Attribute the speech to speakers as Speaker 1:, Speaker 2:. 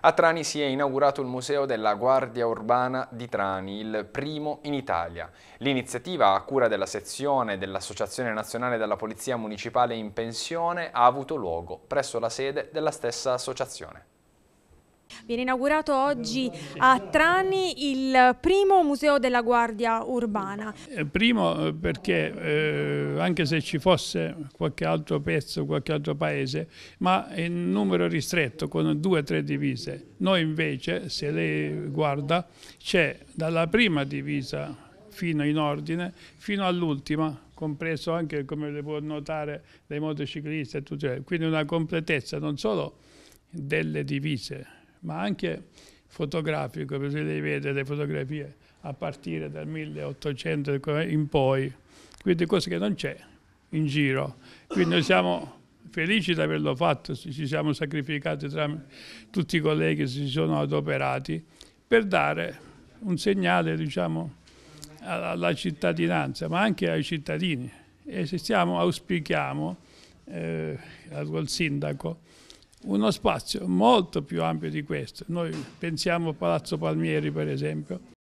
Speaker 1: A Trani si è inaugurato il Museo della Guardia Urbana di Trani, il primo in Italia. L'iniziativa, a cura della sezione dell'Associazione Nazionale della Polizia Municipale in Pensione, ha avuto luogo presso la sede della stessa associazione.
Speaker 2: Viene inaugurato oggi a Trani il primo museo della Guardia Urbana.
Speaker 3: Eh, primo eh, perché eh, anche se ci fosse qualche altro pezzo, qualche altro paese, ma in numero ristretto con due o tre divise. Noi invece, se lei guarda, c'è dalla prima divisa fino in ordine, fino all'ultima, compreso anche come le può notare dei motociclisti e tutti. Quindi una completezza non solo delle divise ma anche fotografico, così li vede le fotografie a partire dal 1800 in poi, quindi cose che non c'è in giro. Quindi noi siamo felici di averlo fatto, ci siamo sacrificati tra tutti i colleghi che si sono adoperati per dare un segnale diciamo, alla cittadinanza, ma anche ai cittadini. E se stiamo, auspichiamo eh, al sindaco uno spazio molto più ampio di questo. Noi pensiamo a Palazzo Palmieri per esempio,